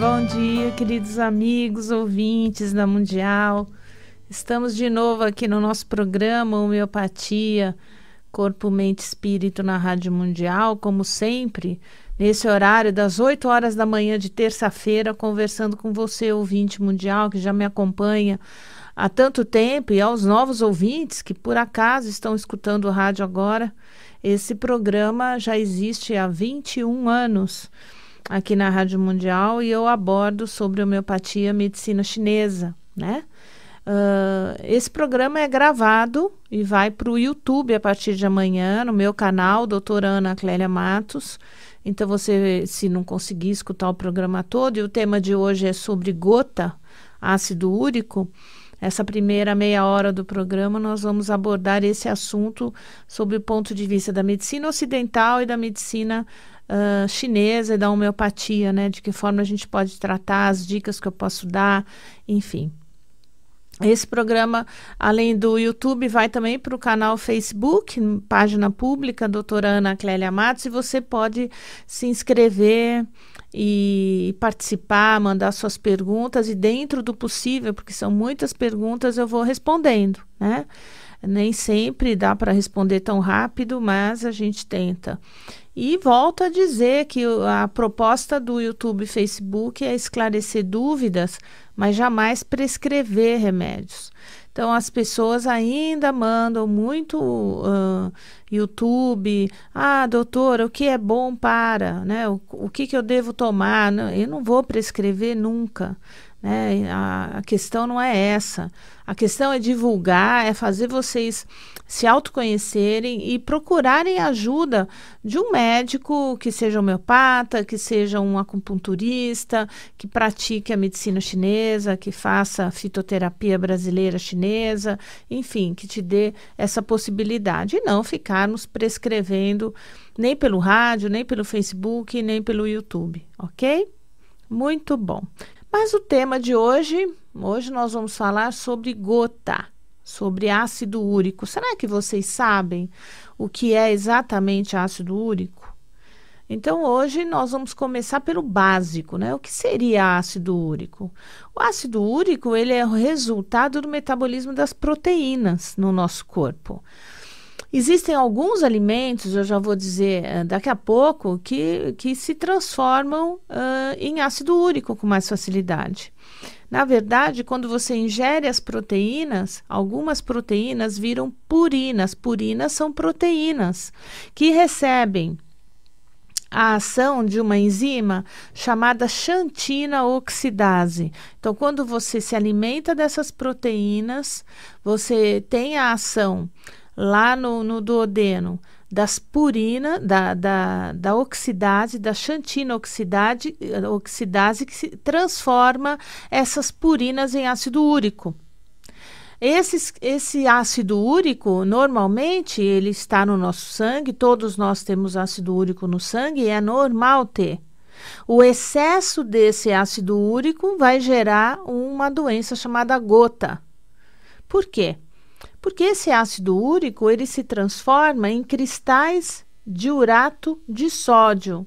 Bom dia, queridos amigos, ouvintes da Mundial. Estamos de novo aqui no nosso programa Homeopatia, Corpo, Mente Espírito na Rádio Mundial, como sempre, nesse horário das 8 horas da manhã de terça-feira, conversando com você, ouvinte mundial, que já me acompanha há tanto tempo, e aos novos ouvintes que por acaso estão escutando o rádio agora. Esse programa já existe há 21 anos aqui na Rádio Mundial e eu abordo sobre homeopatia medicina chinesa, né? Uh, esse programa é gravado e vai para o YouTube a partir de amanhã, no meu canal, doutora Ana Clélia Matos. Então, você, se não conseguir escutar o programa todo, e o tema de hoje é sobre gota, ácido úrico, essa primeira meia hora do programa nós vamos abordar esse assunto sobre o ponto de vista da medicina ocidental e da medicina uh, chinesa e da homeopatia, né? De que forma a gente pode tratar, as dicas que eu posso dar, enfim. Esse programa, além do YouTube, vai também para o canal Facebook, página pública, doutora Ana Clélia Matos, e você pode se inscrever e participar, mandar suas perguntas, e dentro do possível, porque são muitas perguntas, eu vou respondendo, né? nem sempre dá para responder tão rápido, mas a gente tenta. E volto a dizer que a proposta do YouTube e Facebook é esclarecer dúvidas, mas jamais prescrever remédios. Então, as pessoas ainda mandam muito uh, YouTube. Ah, doutora, o que é bom para? Né? O, o que, que eu devo tomar? Eu não vou prescrever nunca. Né? A, a questão não é essa. A questão é divulgar, é fazer vocês se autoconhecerem e procurarem ajuda de um médico que seja homeopata, que seja um acupunturista, que pratique a medicina chinesa, que faça fitoterapia brasileira chinesa, enfim, que te dê essa possibilidade. E não ficarmos prescrevendo nem pelo rádio, nem pelo Facebook, nem pelo YouTube, ok? Muito bom. Mas o tema de hoje, hoje nós vamos falar sobre gota, sobre ácido úrico. Será que vocês sabem o que é exatamente ácido úrico? Então hoje nós vamos começar pelo básico, né? O que seria ácido úrico? O ácido úrico, ele é o resultado do metabolismo das proteínas no nosso corpo. Existem alguns alimentos, eu já vou dizer eh, daqui a pouco, que, que se transformam uh, em ácido úrico com mais facilidade. Na verdade, quando você ingere as proteínas, algumas proteínas viram purinas. Purinas são proteínas que recebem a ação de uma enzima chamada xantina oxidase. Então, quando você se alimenta dessas proteínas, você tem a ação lá no, no duodeno das purina, da, da, da oxidase, da xantina oxidade, eh, oxidase, que se transforma essas purinas em ácido úrico. Esse, esse ácido úrico, normalmente, ele está no nosso sangue, todos nós temos ácido úrico no sangue e é normal ter. O excesso desse ácido úrico vai gerar uma doença chamada gota. Por quê? Porque esse ácido úrico ele se transforma em cristais de urato de sódio.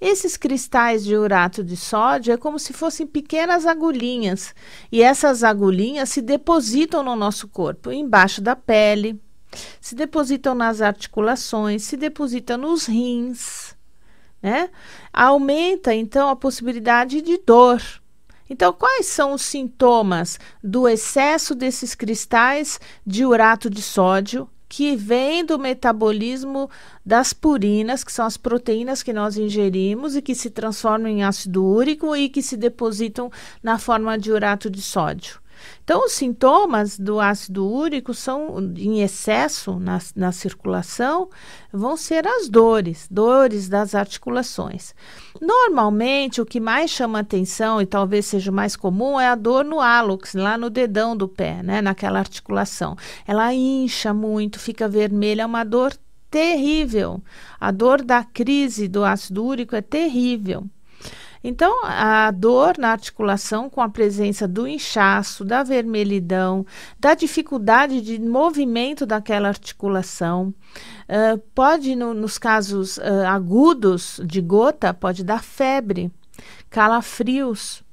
Esses cristais de urato de sódio é como se fossem pequenas agulhinhas, e essas agulhinhas se depositam no nosso corpo, embaixo da pele, se depositam nas articulações, se depositam nos rins, né? Aumenta então a possibilidade de dor. Então, quais são os sintomas do excesso desses cristais de urato de sódio que vem do metabolismo das purinas, que são as proteínas que nós ingerimos e que se transformam em ácido úrico e que se depositam na forma de urato de sódio? Então, os sintomas do ácido úrico são em excesso na, na circulação vão ser as dores, dores das articulações. Normalmente, o que mais chama atenção e talvez seja mais comum é a dor no hálux, lá no dedão do pé, né, naquela articulação. Ela incha muito, fica vermelha, é uma dor terrível. A dor da crise do ácido úrico é terrível. Então, a dor na articulação, com a presença do inchaço, da vermelhidão, da dificuldade de movimento daquela articulação, uh, pode, no, nos casos uh, agudos de gota, pode dar febre, calafrios,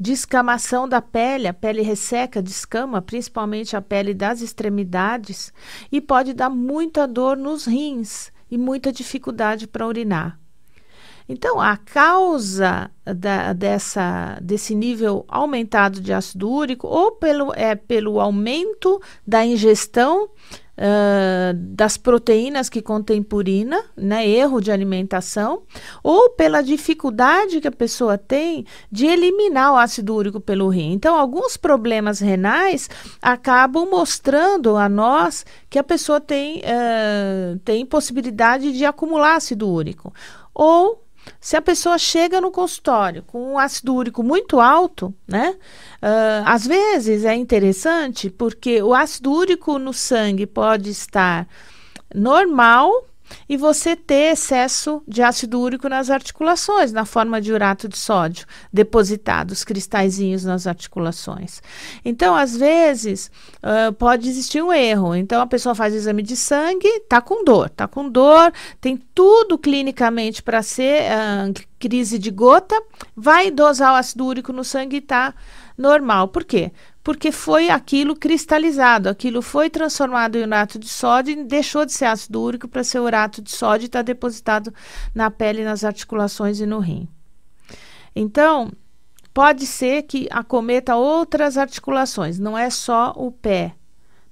descamação da pele, a pele resseca, descama, principalmente a pele das extremidades, e pode dar muita dor nos rins e muita dificuldade para urinar. Então, a causa da, dessa, desse nível aumentado de ácido úrico ou pelo, é, pelo aumento da ingestão uh, das proteínas que contêm purina, né, erro de alimentação, ou pela dificuldade que a pessoa tem de eliminar o ácido úrico pelo rim. Então, alguns problemas renais acabam mostrando a nós que a pessoa tem, uh, tem possibilidade de acumular ácido úrico. Ou se a pessoa chega no consultório com um ácido úrico muito alto, né? Uh, às vezes é interessante porque o ácido úrico no sangue pode estar normal, e você ter excesso de ácido úrico nas articulações, na forma de urato de sódio depositado, os cristalzinhos nas articulações. Então, às vezes, uh, pode existir um erro. Então, a pessoa faz exame de sangue, está com dor, está com dor, tem tudo clinicamente para ser. Uh, crise de gota, vai dosar o ácido úrico no sangue e está normal. Por quê? Porque foi aquilo cristalizado, aquilo foi transformado em urato de sódio, deixou de ser ácido úrico para ser urato de sódio e está depositado na pele, nas articulações e no rim. Então, pode ser que acometa outras articulações, não é só o pé.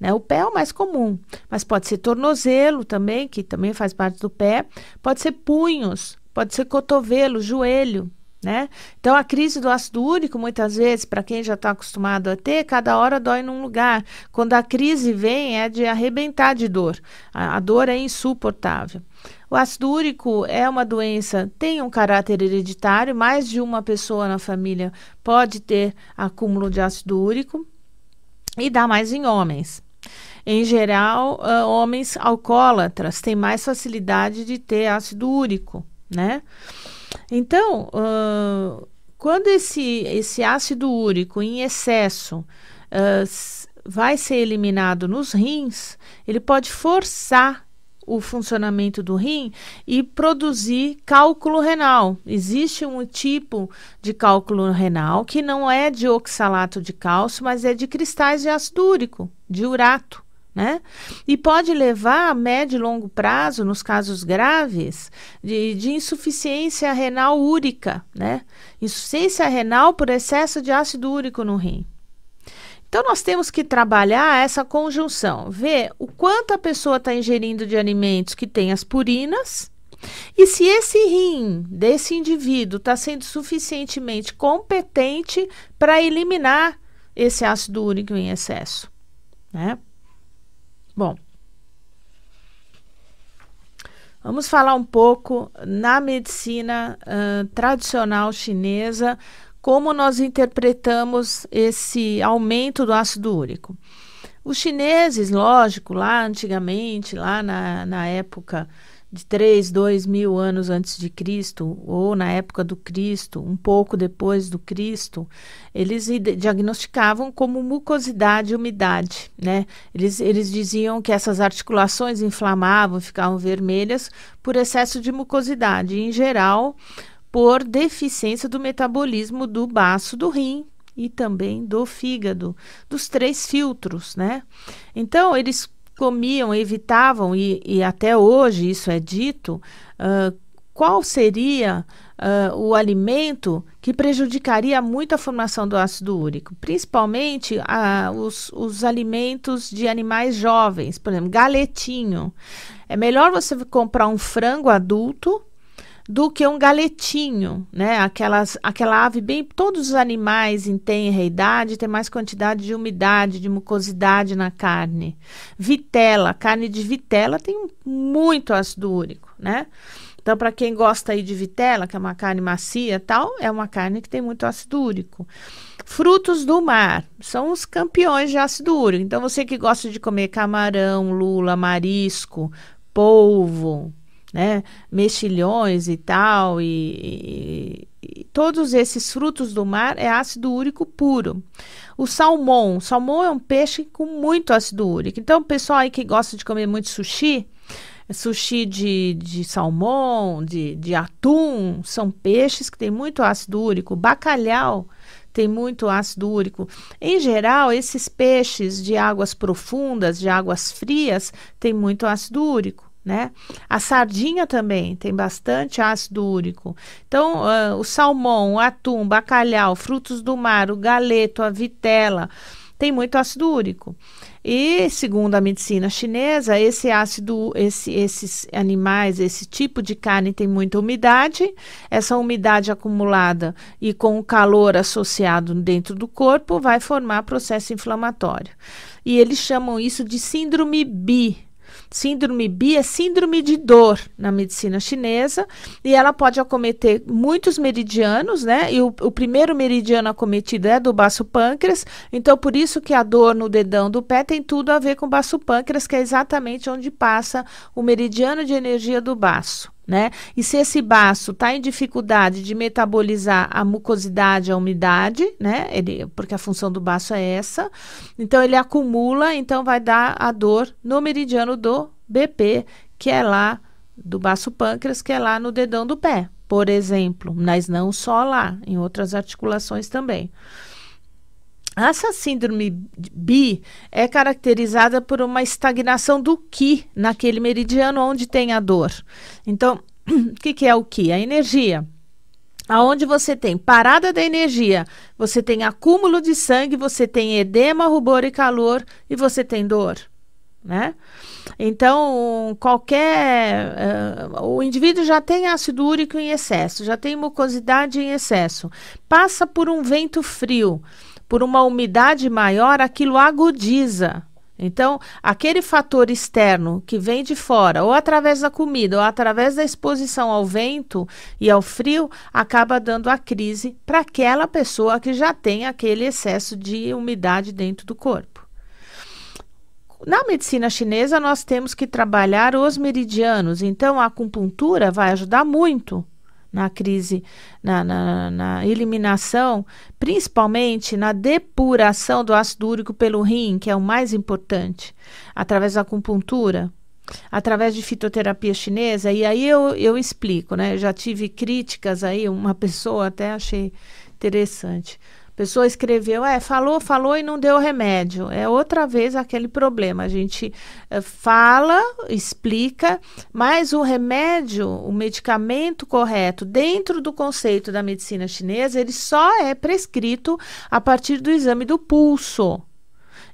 Né? O pé é o mais comum, mas pode ser tornozelo também, que também faz parte do pé, pode ser punhos, pode ser cotovelo, joelho, né? Então, a crise do ácido úrico, muitas vezes, para quem já está acostumado a ter, cada hora dói num lugar. Quando a crise vem, é de arrebentar de dor. A, a dor é insuportável. O ácido úrico é uma doença, tem um caráter hereditário, mais de uma pessoa na família pode ter acúmulo de ácido úrico e dá mais em homens. Em geral, uh, homens alcoólatras têm mais facilidade de ter ácido úrico né? Então, uh, quando esse, esse ácido úrico em excesso uh, vai ser eliminado nos rins, ele pode forçar o funcionamento do rim e produzir cálculo renal. Existe um tipo de cálculo renal que não é de oxalato de cálcio, mas é de cristais de ácido úrico, de urato. Né? E pode levar a médio e longo prazo, nos casos graves, de, de insuficiência renal úrica, né? Insuficiência renal por excesso de ácido úrico no rim. Então, nós temos que trabalhar essa conjunção, ver o quanto a pessoa está ingerindo de alimentos que têm as purinas. E se esse rim desse indivíduo está sendo suficientemente competente para eliminar esse ácido úrico em excesso, né? Bom, vamos falar um pouco na medicina uh, tradicional chinesa, como nós interpretamos esse aumento do ácido úrico. Os chineses, lógico, lá antigamente, lá na, na época de 3, 2 mil anos antes de Cristo, ou na época do Cristo, um pouco depois do Cristo, eles diagnosticavam como mucosidade e umidade. Né? Eles, eles diziam que essas articulações inflamavam, ficavam vermelhas por excesso de mucosidade, em geral por deficiência do metabolismo do baço do rim, e também do fígado, dos três filtros, né? Então, eles comiam, evitavam, e, e até hoje isso é dito, uh, qual seria uh, o alimento que prejudicaria muito a formação do ácido úrico, principalmente uh, os, os, alimentos de animais jovens, por exemplo, galetinho. É melhor você comprar um frango adulto do que um galetinho, né? Aquelas, aquela ave bem. Todos os animais em tenra idade têm mais quantidade de umidade, de mucosidade na carne. Vitela, carne de vitela tem muito ácido úrico, né? Então, para quem gosta aí de vitela, que é uma carne macia tal, é uma carne que tem muito ácido úrico. Frutos do mar são os campeões de ácido úrico. Então, você que gosta de comer camarão, lula, marisco, polvo, né, mexilhões e tal, e, e, e, todos esses frutos do mar é ácido úrico puro. O salmão, o salmão é um peixe com muito ácido úrico. Então, o pessoal aí que gosta de comer muito sushi, sushi de, de salmão, de, de atum, são peixes que têm muito ácido úrico. Bacalhau tem muito ácido úrico. Em geral, esses peixes de águas profundas, de águas frias, têm muito ácido úrico né? A sardinha também tem bastante ácido úrico. Então, uh, o salmão, o atum, bacalhau, frutos do mar, o galeto, a vitela, tem muito ácido úrico. E segundo a medicina chinesa, esse ácido, esse, esses animais, esse tipo de carne tem muita umidade. Essa umidade acumulada e com o calor associado dentro do corpo vai formar processo inflamatório. E eles chamam isso de síndrome bi, Síndrome Bi é síndrome de dor na medicina chinesa e ela pode acometer muitos meridianos, né? E o, o primeiro meridiano acometido é do baço pâncreas, então por isso que a dor no dedão do pé tem tudo a ver com o baço pâncreas, que é exatamente onde passa o meridiano de energia do baço né? E se esse baço está em dificuldade de metabolizar a mucosidade, a umidade, né? Ele, porque a função do baço é essa, então ele acumula, então vai dar a dor no meridiano do BP, que é lá do baço pâncreas, que é lá no dedão do pé, por exemplo, mas não só lá, em outras articulações também. Essa síndrome bi é caracterizada por uma estagnação do Qi naquele meridiano onde tem a dor. Então, o que, que é o Qi? A energia. Aonde você tem parada da energia, você tem acúmulo de sangue, você tem edema, rubor e calor e você tem dor. Né? Então, qualquer. Uh, o indivíduo já tem ácido úrico em excesso, já tem mucosidade em excesso, passa por um vento frio por uma umidade maior, aquilo agudiza. Então, aquele fator externo que vem de fora, ou através da comida, ou através da exposição ao vento e ao frio, acaba dando a crise para aquela pessoa que já tem aquele excesso de umidade dentro do corpo. Na medicina chinesa, nós temos que trabalhar os meridianos, então a acupuntura vai ajudar muito na crise, na, na, na, eliminação, principalmente na depuração do ácido úrico pelo rim, que é o mais importante, através da acupuntura, através de fitoterapia chinesa. E aí eu, eu explico, né? Eu já tive críticas aí, uma pessoa até achei interessante pessoa escreveu, é, falou, falou e não deu remédio. É outra vez aquele problema. A gente é, fala, explica, mas o remédio, o medicamento correto, dentro do conceito da medicina chinesa, ele só é prescrito a partir do exame do pulso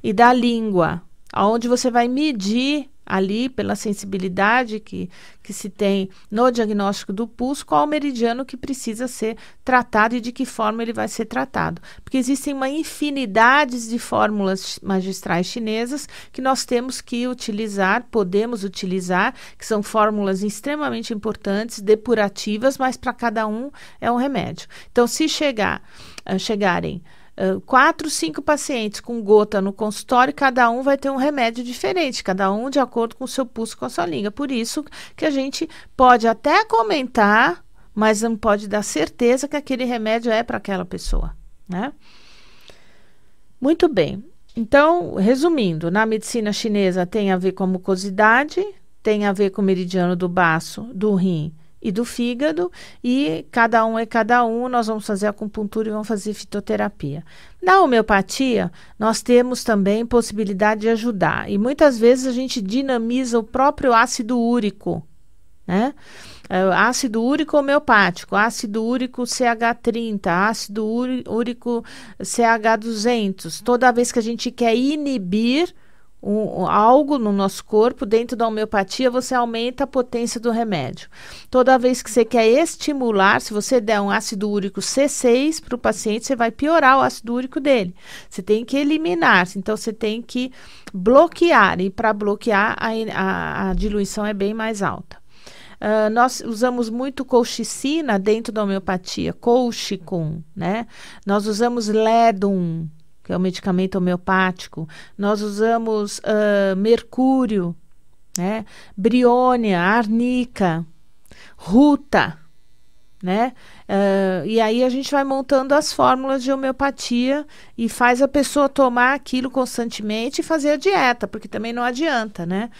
e da língua, aonde você vai medir ali pela sensibilidade que, que se tem no diagnóstico do pulso, qual o meridiano que precisa ser tratado e de que forma ele vai ser tratado. Porque existem uma infinidade de fórmulas magistrais chinesas que nós temos que utilizar, podemos utilizar, que são fórmulas extremamente importantes, depurativas, mas para cada um é um remédio. Então, se chegar, ah, chegarem quatro, cinco pacientes com gota no consultório, cada um vai ter um remédio diferente, cada um de acordo com o seu pulso com a sua língua. Por isso que a gente pode até comentar, mas não pode dar certeza que aquele remédio é para aquela pessoa, né? Muito bem. Então, resumindo, na medicina chinesa tem a ver com mucosidade, tem a ver com o meridiano do baço, do rim e do fígado, e cada um é cada um, nós vamos fazer acupuntura e vamos fazer fitoterapia. Na homeopatia, nós temos também possibilidade de ajudar, e muitas vezes a gente dinamiza o próprio ácido úrico, né? É, ácido úrico homeopático, ácido úrico CH30, ácido úrico CH200. Toda vez que a gente quer inibir um, algo no nosso corpo, dentro da homeopatia, você aumenta a potência do remédio. Toda vez que você quer estimular, se você der um ácido úrico C6 para o paciente, você vai piorar o ácido úrico dele. Você tem que eliminar, então você tem que bloquear, e para bloquear, a, a, a diluição é bem mais alta. Uh, nós usamos muito colchicina dentro da homeopatia, colchicum, né? Nós usamos ledum, que é o medicamento homeopático. Nós usamos uh, mercúrio, né? briônia, arnica, ruta, né? Uh, e aí a gente vai montando as fórmulas de homeopatia e faz a pessoa tomar aquilo constantemente e fazer a dieta, porque também não adianta, né?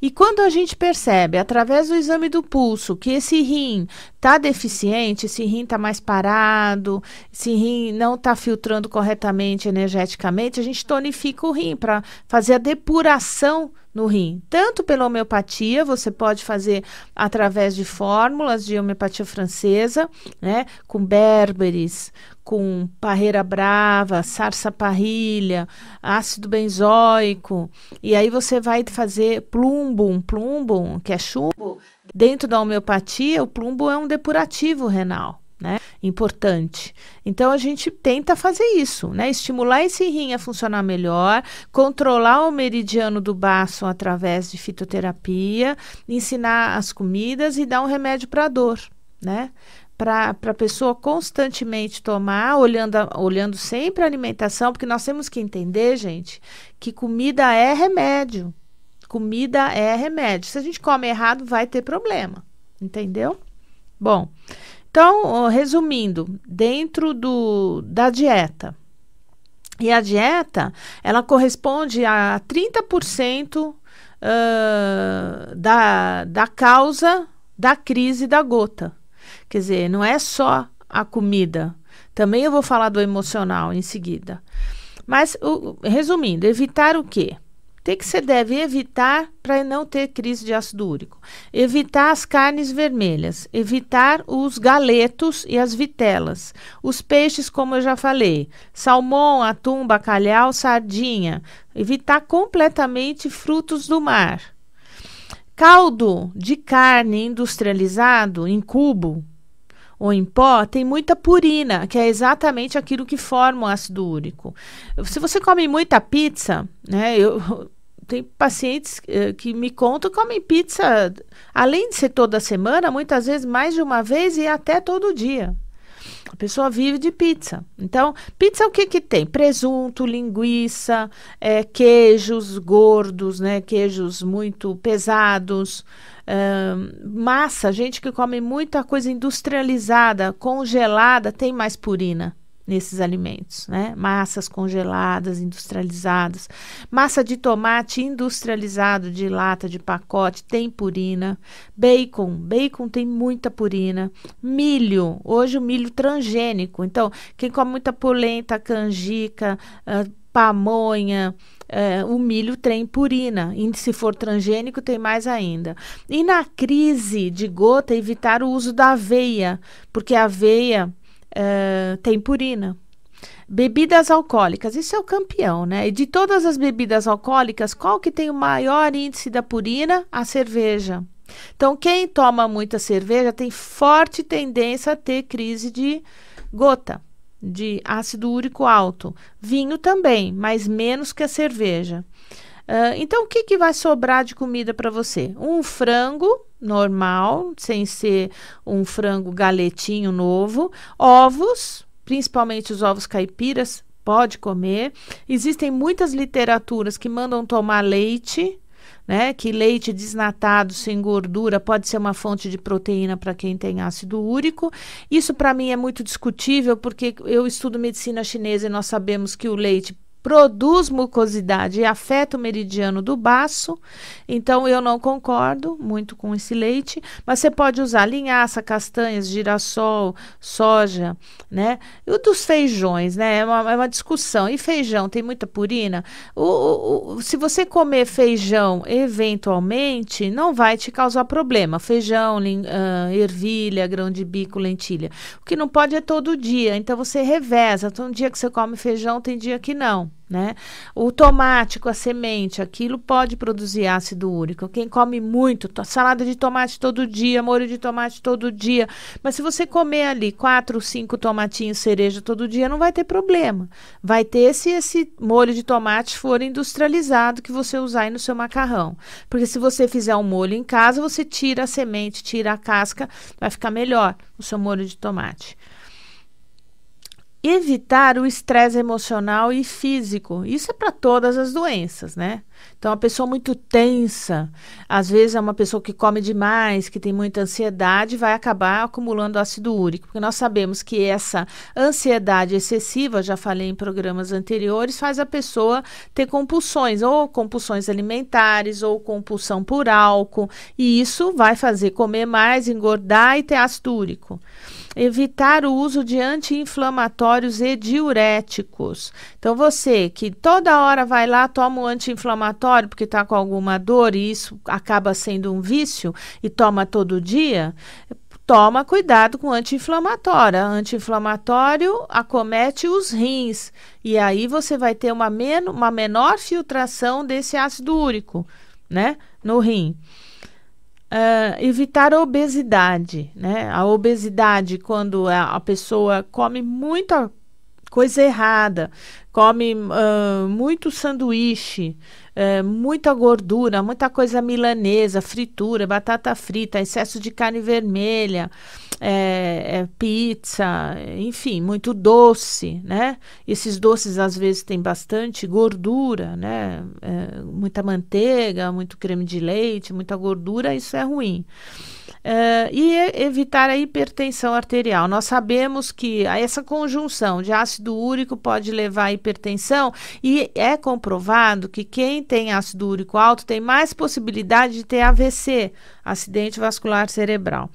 E quando a gente percebe, através do exame do pulso, que esse rim está deficiente, esse rim está mais parado, esse rim não está filtrando corretamente energeticamente, a gente tonifica o rim para fazer a depuração no rim. Tanto pela homeopatia, você pode fazer através de fórmulas de homeopatia francesa, né? né? Com berberes, com parreira brava, sarsa parrilha, ácido benzoico. E aí você vai fazer um plumbo, que é chumbo. Dentro da homeopatia, o plumbo é um depurativo renal. Né? Importante. Então a gente tenta fazer isso, né? Estimular esse rim a funcionar melhor, controlar o meridiano do baço através de fitoterapia, ensinar as comidas e dar um remédio para dor, né? para a pessoa constantemente tomar, olhando, olhando sempre a alimentação, porque nós temos que entender, gente, que comida é remédio. Comida é remédio. Se a gente come errado, vai ter problema, entendeu? Bom, então, resumindo, dentro do, da dieta. E a dieta, ela corresponde a 30% uh, da, da causa da crise da gota. Quer dizer, não é só a comida. Também eu vou falar do emocional em seguida. Mas, o, resumindo, evitar o quê? O que você deve evitar para não ter crise de ácido úrico? Evitar as carnes vermelhas, evitar os galetos e as vitelas, os peixes, como eu já falei, salmão, atum, bacalhau, sardinha, evitar completamente frutos do mar. Caldo de carne industrializado em cubo, ou em pó, tem muita purina, que é exatamente aquilo que forma o ácido úrico. Se você come muita pizza, né? Eu, tem pacientes eh, que me contam que comem pizza, além de ser toda semana, muitas vezes mais de uma vez e até todo dia. A pessoa vive de pizza. Então, pizza é o que que tem? Presunto, linguiça, é, queijos gordos, né? Queijos muito pesados, massa. Gente que come muita coisa industrializada, congelada, tem mais purina nesses alimentos, né? Massas congeladas, industrializadas, massa de tomate industrializado de lata, de pacote, tem purina, bacon, bacon tem muita purina, milho, hoje o milho transgênico, então quem come muita polenta, canjica, uh, pamonha, uh, o milho tem purina, e se for transgênico tem mais ainda. E na crise de gota, evitar o uso da aveia, porque a aveia ah, tem purina. Né? Bebidas alcoólicas, isso é o campeão, né? E de todas as bebidas alcoólicas, qual que tem o maior índice da purina? A cerveja. Então, quem toma muita cerveja tem forte tendência a ter crise de gota, de ácido úrico alto. Vinho também, mas menos que a cerveja. Uh, então, o que, que vai sobrar de comida para você? Um frango normal, sem ser um frango galetinho novo, ovos, principalmente os ovos caipiras, pode comer. Existem muitas literaturas que mandam tomar leite, né? Que leite desnatado sem gordura pode ser uma fonte de proteína para quem tem ácido úrico. Isso para mim é muito discutível porque eu estudo medicina chinesa e nós sabemos que o leite produz mucosidade e afeta o meridiano do baço. Então, eu não concordo muito com esse leite, mas você pode usar linhaça, castanhas, girassol, soja, né? E o dos feijões, né? É uma, é uma discussão. E feijão tem muita purina? O, o, o, se você comer feijão eventualmente, não vai te causar problema. Feijão, lin, uh, ervilha, grão de bico, lentilha. O que não pode é todo dia. Então, você reveza. Então, um dia que você come feijão, tem dia que não né? O tomate com a semente, aquilo pode produzir ácido úrico. Quem come muito, salada de tomate todo dia, molho de tomate todo dia, mas se você comer ali quatro, cinco tomatinhos cereja todo dia, não vai ter problema. Vai ter se esse molho de tomate for industrializado que você usar aí no seu macarrão. Porque se você fizer um molho em casa, você tira a semente, tira a casca, vai ficar melhor o seu molho de tomate evitar o estresse emocional e físico. Isso é para todas as doenças, né? Então, a pessoa muito tensa, às vezes é uma pessoa que come demais, que tem muita ansiedade, vai acabar acumulando ácido úrico, porque nós sabemos que essa ansiedade excessiva, já falei em programas anteriores, faz a pessoa ter compulsões, ou compulsões alimentares, ou compulsão por álcool, e isso vai fazer comer mais, engordar e ter ácido úrico evitar o uso de anti-inflamatórios e diuréticos. Então, você que toda hora vai lá, toma um anti-inflamatório porque está com alguma dor e isso acaba sendo um vício e toma todo dia, toma cuidado com anti-inflamatório. Anti-inflamatório acomete os rins e aí você vai ter uma, men uma menor filtração desse ácido úrico, né, no rim. Uh, evitar a obesidade, né? A obesidade, quando a, pessoa come muita coisa errada, come uh, muito sanduíche, uh, muita gordura, muita coisa milanesa, fritura, batata frita, excesso de carne vermelha é, é pizza, enfim, muito doce, né? Esses doces às vezes têm bastante gordura, né? É, muita manteiga, muito creme de leite, muita gordura, isso é ruim. É, e evitar a hipertensão arterial. Nós sabemos que essa conjunção de ácido úrico pode levar à hipertensão e é comprovado que quem tem ácido úrico alto tem mais possibilidade de ter AVC, acidente vascular cerebral.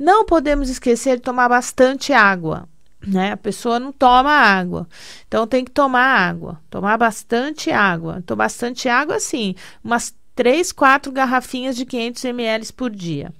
Não podemos esquecer de tomar bastante água. Né? A pessoa não toma água, então tem que tomar água, tomar bastante água. Tomar então, bastante água, assim, umas três quatro garrafinhas de 500 ml por dia.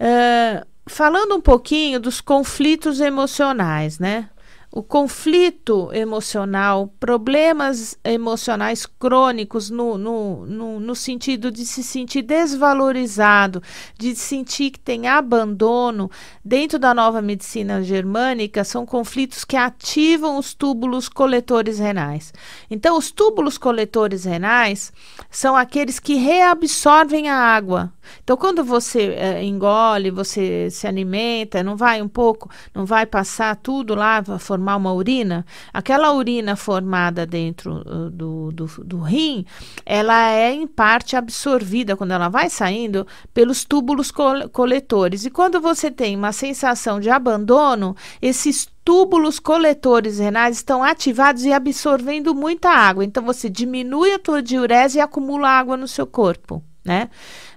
Uh, falando um pouquinho dos conflitos emocionais, né? o conflito emocional, problemas emocionais crônicos no, no, no, no, sentido de se sentir desvalorizado, de sentir que tem abandono, dentro da nova medicina germânica, são conflitos que ativam os túbulos coletores renais. Então, os túbulos coletores renais são aqueles que reabsorvem a água. Então, quando você é, engole, você se alimenta, não vai um pouco, não vai passar tudo lá, formar formar uma urina, aquela urina formada dentro uh, do, do, do rim, ela é em parte absorvida quando ela vai saindo pelos túbulos col coletores. E quando você tem uma sensação de abandono, esses túbulos coletores renais estão ativados e absorvendo muita água. Então você diminui a tua diurese e acumula água no seu corpo, né?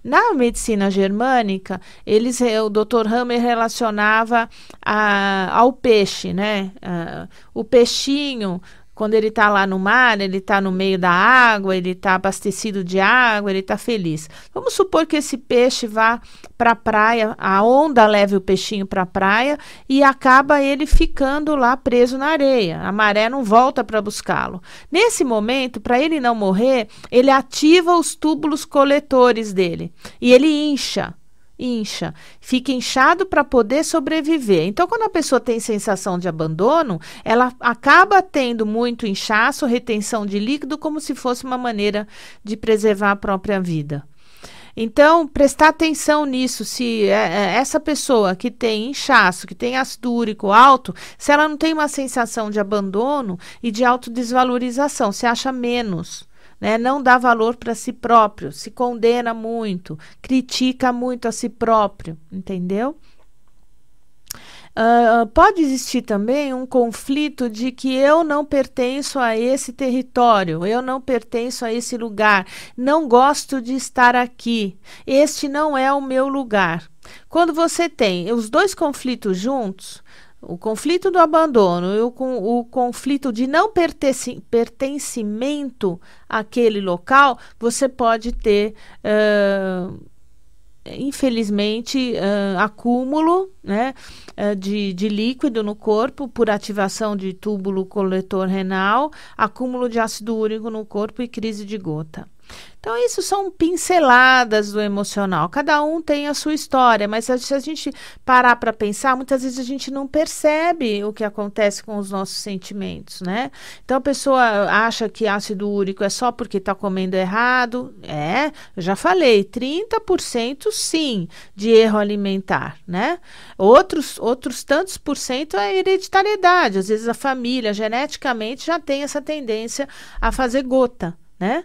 Na medicina germânica, eles, o Dr. Hammer relacionava a, ao peixe, né? A, ah, o peixinho quando ele está lá no mar, ele está no meio da água, ele está abastecido de água, ele está feliz. Vamos supor que esse peixe vá para a praia, a onda leve o peixinho para a praia e acaba ele ficando lá preso na areia. A maré não volta para buscá-lo. Nesse momento, para ele não morrer, ele ativa os túbulos coletores dele e ele incha incha, fica inchado para poder sobreviver. Então, quando a pessoa tem sensação de abandono, ela acaba tendo muito inchaço, retenção de líquido, como se fosse uma maneira de preservar a própria vida. Então, prestar atenção nisso, se é, é, essa pessoa que tem inchaço, que tem ácido úrico alto, se ela não tem uma sensação de abandono e de autodesvalorização, se acha menos né? Não dá valor para si próprio, se condena muito, critica muito a si próprio, entendeu? Uh, pode existir também um conflito de que eu não pertenço a esse território, eu não pertenço a esse lugar, não gosto de estar aqui, este não é o meu lugar. Quando você tem os dois conflitos juntos, o conflito do abandono e o, o conflito de não pertencimento àquele local, você pode ter, uh, infelizmente, uh, acúmulo né, uh, de, de líquido no corpo por ativação de túbulo coletor renal, acúmulo de ácido úrico no corpo e crise de gota. Então, isso são pinceladas do emocional. Cada um tem a sua história, mas se a gente parar para pensar, muitas vezes a gente não percebe o que acontece com os nossos sentimentos, né? Então, a pessoa acha que ácido úrico é só porque está comendo errado. É, eu já falei, 30% sim de erro alimentar, né? Outros, outros tantos por cento é hereditariedade. Às vezes a família geneticamente já tem essa tendência a fazer gota, né?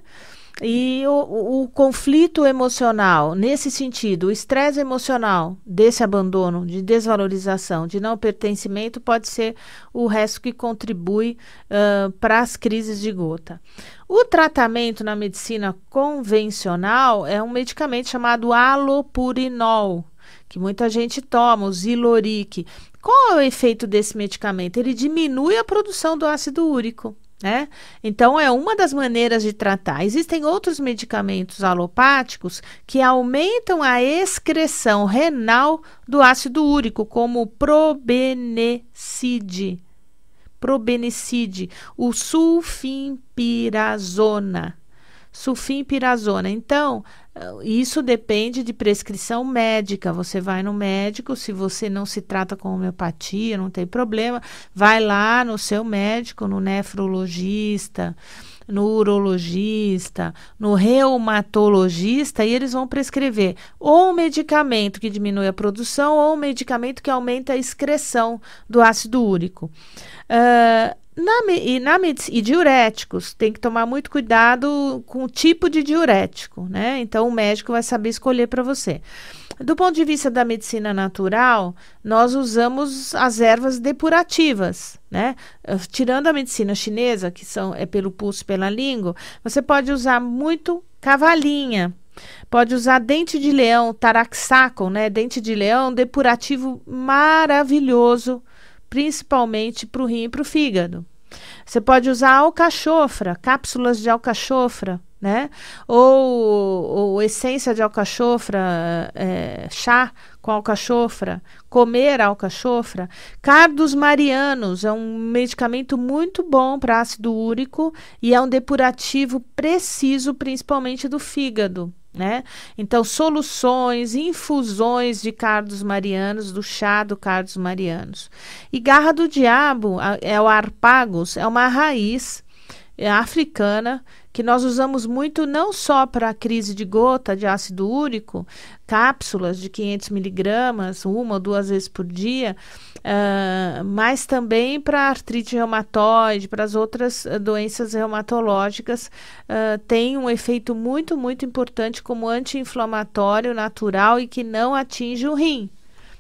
E o, o conflito emocional, nesse sentido, o estresse emocional desse abandono, de desvalorização, de não pertencimento, pode ser o resto que contribui uh, para as crises de gota. O tratamento na medicina convencional é um medicamento chamado alopurinol, que muita gente toma, o Ziloric. Qual é o efeito desse medicamento? Ele diminui a produção do ácido úrico. Né? Então, é uma das maneiras de tratar. Existem outros medicamentos alopáticos que aumentam a excreção renal do ácido úrico, como o probenecide, probenecide o sulfimpirazona sulfimpirazona. Então, eh, isso depende de prescrição médica. Você vai no médico, se você não se trata com homeopatia, não tem problema, vai lá no seu médico, no nefrologista, no urologista, no reumatologista e eles vão prescrever ou um medicamento que diminui a produção ou um medicamento que aumenta a excreção do ácido úrico. Uh, na, e, na, e diuréticos, tem que tomar muito cuidado com o tipo de diurético, né? Então, o médico vai saber escolher para você. Do ponto de vista da medicina natural, nós usamos as ervas depurativas, né? Eh, tirando a medicina chinesa, que são, é pelo pulso e pela língua, você pode usar muito cavalinha, Pode usar dente de leão, taraxacum, né? Dente de leão, depurativo maravilhoso principalmente para o rim e para o fígado. Você pode usar alcachofra, cápsulas de alcachofra, né? Ou, ou essência de alcachofra, é, chá com alcachofra, comer alcachofra. Cardos marianos é um medicamento muito bom para ácido úrico e é um depurativo preciso, principalmente do fígado. Né? Então, soluções, infusões de cardos marianos, do chá do cardos marianos. E garra do diabo, é o arpagos, é uma raiz é, africana que nós usamos muito não só para a crise de gota de ácido úrico, cápsulas de 500 miligramas, uma ou duas vezes por dia, uh, mas também para artrite reumatoide, para as outras ah, doenças reumatológicas, uh, tem um efeito muito, muito importante como anti-inflamatório natural e que não atinge o rim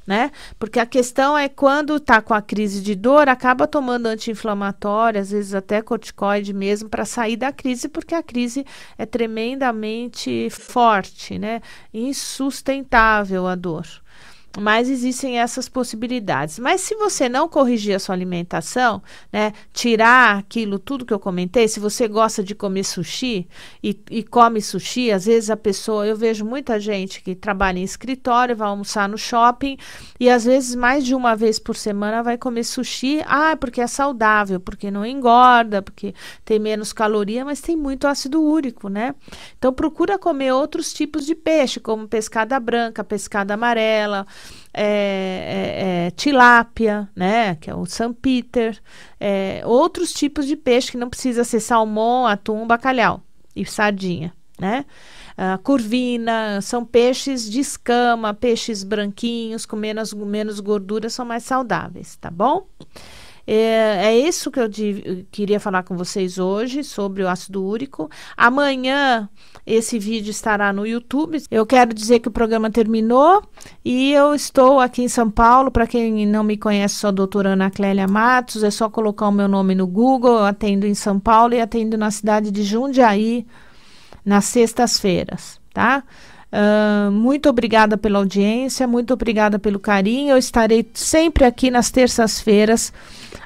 né? Porque a questão é quando tá com a crise de dor, acaba tomando anti-inflamatório, às vezes até corticoide mesmo para sair da crise, porque a crise é tremendamente forte, né? Insustentável a dor mas existem essas possibilidades. Mas se você não corrigir a sua alimentação, né, tirar aquilo tudo que eu comentei, se você gosta de comer sushi e, e come sushi, às vezes a pessoa, eu vejo muita gente que trabalha em escritório, vai almoçar no shopping e às vezes mais de uma vez por semana vai comer sushi, ah, porque é saudável, porque não engorda, porque tem menos caloria, mas tem muito ácido úrico, né? Então procura comer outros tipos de peixe, como pescada branca, pescada amarela, é, é, é, tilápia, né, que é o San Peter, é, outros tipos de peixe que não precisa ser salmão, atum, bacalhau e sardinha, né? curvina, são peixes de escama, peixes branquinhos com menos, menos gordura, são mais saudáveis, tá bom? É, é isso que eu de, queria falar com vocês hoje sobre o ácido úrico. Amanhã esse vídeo estará no YouTube. Eu quero dizer que o programa terminou e eu estou aqui em São Paulo. Para quem não me conhece, sou a doutora Ana Clélia Matos. É só colocar o meu nome no Google. Eu atendo em São Paulo e atendo na cidade de Jundiaí nas sextas-feiras, tá? muito obrigada pela audiência, muito obrigada pelo carinho. Eu estarei sempre aqui nas terças-feiras,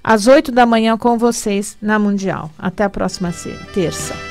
às 8 da manhã, com vocês na Mundial. Até a próxima terça.